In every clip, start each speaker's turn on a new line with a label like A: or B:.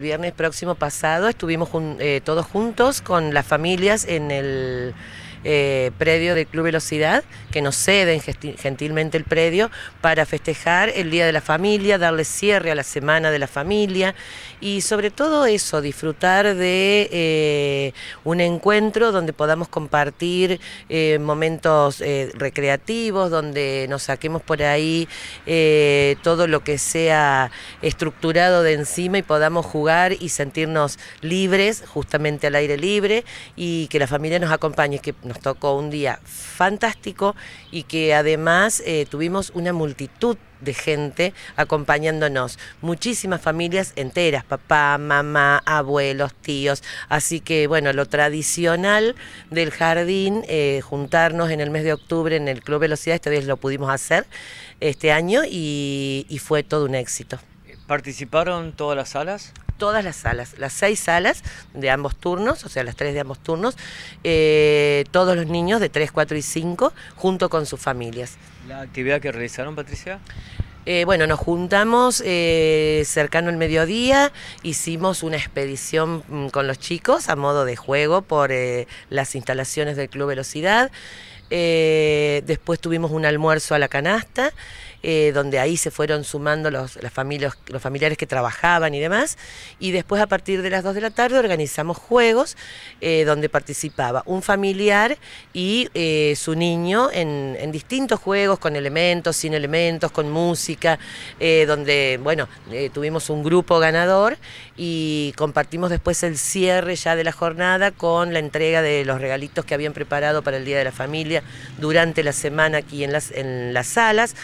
A: viernes próximo pasado estuvimos eh, todos juntos con las familias en el eh, predio de Club Velocidad, que nos ceden gentilmente el predio para festejar el Día de la Familia, darle cierre a la Semana de la Familia y sobre todo eso, disfrutar de eh, un encuentro donde podamos compartir eh, momentos recreativos, donde nos saquemos por ahí todo lo que sea estructurado de encima y podamos jugar y sentirnos libres, justamente al aire libre, y que la familia nos acompañe, que nos tocó un día fantástico y que además eh, tuvimos una multitud de gente acompañándonos, muchísimas familias enteras, papá, mamá, abuelos, tíos, así que bueno, lo tradicional del jardín, eh, juntarnos en el mes de octubre en el Club Velocidad, esta vez lo pudimos hacer este año y, y fue todo un éxito. ¿Participaron todas las salas? todas las salas, las seis salas de ambos turnos, o sea, las tres de ambos turnos, eh, todos los niños de 3, 4 y 5, junto con sus familias. ¿La actividad que realizaron, Patricia? Eh, bueno, nos juntamos eh, cercano al mediodía, hicimos una expedición mm, con los chicos a modo de juego por las instalaciones del Club Velocidad. después tuvimos un almuerzo a la canasta eh, donde ahí se fueron sumando los, las familias, los familiares que trabajaban y demás. Y después a partir de las 2 de la tarde organizamos juegos eh, donde participaba un familiar y eh, su niño en, distintos juegos con elementos, sin elementos, con música, donde, bueno, tuvimos un grupo ganador y compartimos después el cierre ya de la jornada con la entrega de los regalitos que habían preparado para el Día de la Familia durante la semana aquí en las, en las salas.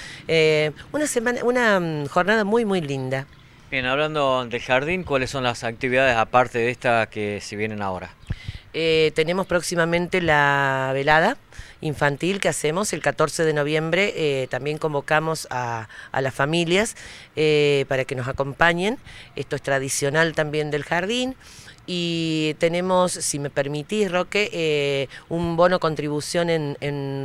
A: Eh, una semana, una mm, jornada muy, muy linda. Bien, hablando del jardín, ¿cuáles son las actividades aparte de esta que se vienen ahora? Eh, tenemos próximamente la velada infantil que hacemos el 14 de noviembre. Eh, también convocamos a, a las familias para que nos acompañen. Esto es tradicional también del jardín y tenemos, si me permitís, Roque, eh, un bono contribución en,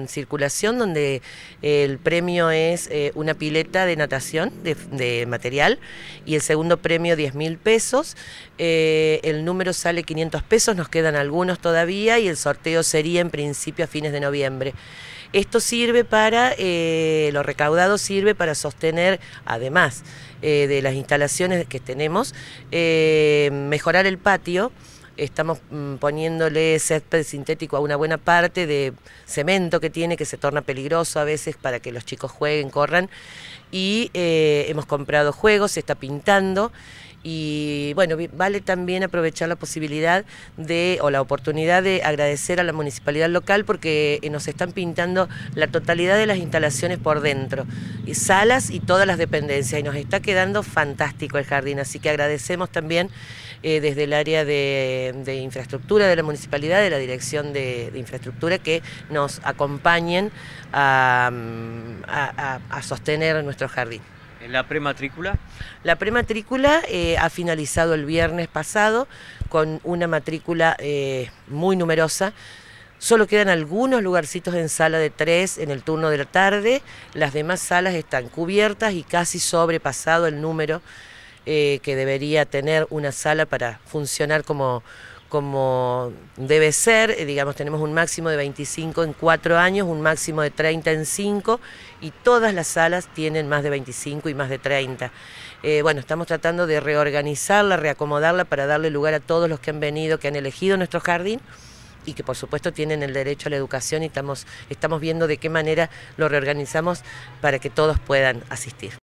A: circulación donde eh, el premio es eh, una pileta de natación de, material y el segundo premio 10 mil pesos. el número sale 500 pesos, nos quedan algunos todavía y el sorteo sería en principio a fines de noviembre. Esto sirve para, eh, lo recaudado sirve para sostener, además eh, de las instalaciones que tenemos, eh, mejorar el patio estamos mm, poniéndole césped sintético a una buena parte de cemento que tiene, que se torna peligroso a veces para que los chicos jueguen, corran. Y hemos comprado juegos, se está pintando y bueno, vale también aprovechar la posibilidad de o la oportunidad de agradecer a la municipalidad local porque eh, nos están pintando la totalidad de las instalaciones por dentro, y salas y todas las dependencias y nos está quedando fantástico el jardín, así que agradecemos también eh, desde el área de, infraestructura de la municipalidad, de la dirección de, infraestructura que nos acompañen a mm, sostener nuestro jardín. ¿La prematrícula? La prematrícula eh, ha finalizado el viernes pasado con una matrícula eh, muy numerosa. Solo quedan algunos lugarcitos en sala de tres en el turno de la tarde. Las demás salas están cubiertas y casi sobrepasado el número eh, que debería tener una sala para funcionar como, como debe ser, eh, digamos, tenemos un máximo de 25 en cuatro años, un máximo de 30 en cinco, y todas las salas tienen más de 25 y más de 30. Eh, bueno, estamos tratando de reorganizarla, reacomodarla para darle lugar a todos los que han venido, que han elegido nuestro jardín y que por supuesto tienen el derecho a la educación y estamos, estamos viendo de qué manera lo reorganizamos para que todos puedan asistir.